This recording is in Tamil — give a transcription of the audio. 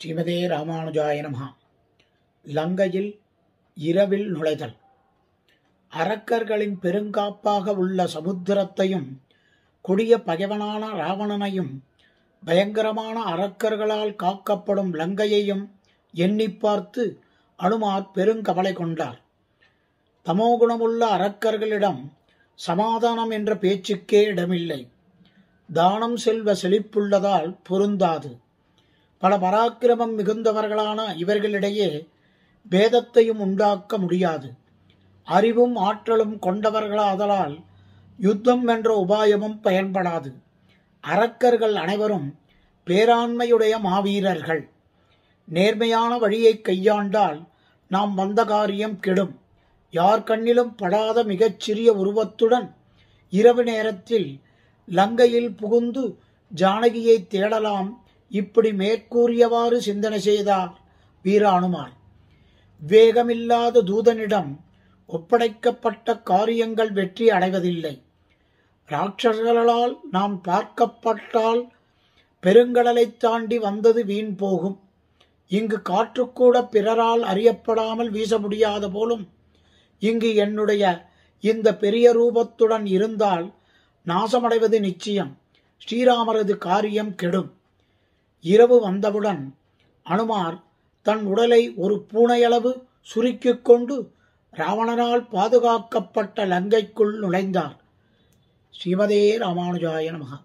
ஸ்ரீமதே ராமானுஜாய நமஹா லங்கையில் இரவில் நுழைதல் அரக்கர்களின் பெருங்காப்பாக உள்ள சமுத்திரத்தையும் கொடிய பகைவனான ராவணனையும் பயங்கரமான அரக்கர்களால் காக்கப்படும் லங்கையையும் எண்ணி பார்த்து அனுமார் பெருங்கவலை கொண்டார் தமோகுணமுள்ள அரக்கர்களிடம் சமாதானம் என்ற பேச்சுக்கே இடமில்லை தானம் செல்வ செழிப்புள்ளதால் பொருந்தாது பல பராக்கிரமம் மிகுந்தவர்களான இவர்களிடையே பேதத்தையும் உண்டாக்க முடியாது அறிவும் ஆற்றலும் கொண்டவர்களாதலால் யுத்தம் என்ற உபாயமும் பயன்படாது அரக்கர்கள் அனைவரும் பேராண்மையுடைய மாவீரர்கள் நேர்மையான வழியை கையாண்டால் நாம் வந்த காரியம் கெடும் யார் கண்ணிலும் படாத மிகச்சிறிய உருவத்துடன் இரவு நேரத்தில் லங்கையில் புகுந்து ஜானகியை தேடலாம் இப்படி மேற்கூறியவாறு சிந்தனை செய்தார் வீரானுமான் வேகமில்லாத தூதனிடம் ஒப்படைக்கப்பட்ட காரியங்கள் வெற்றி அடைவதில்லை ராட்சர்களால் நாம் பார்க்கப்பட்டால் பெருங்கடலை தாண்டி வந்தது வீண் போகும் இங்கு காற்றுக்கூட பிறரால் அறியப்படாமல் வீச முடியாத போலும் இங்கு என்னுடைய இந்த பெரிய ரூபத்துடன் இருந்தால் நாசமடைவது நிச்சயம் ஸ்ரீராமரது காரியம் கெடும் இரவு வந்தவுடன் அனுமார் தன் உடலை ஒரு பூனையளவு சுருக்கிக் கொண்டு ராவணனால் பாதுகாக்கப்பட்ட லங்கைக்குள் நுழைந்தார் ஸ்ரீமதே ராமானுஜாய நமகா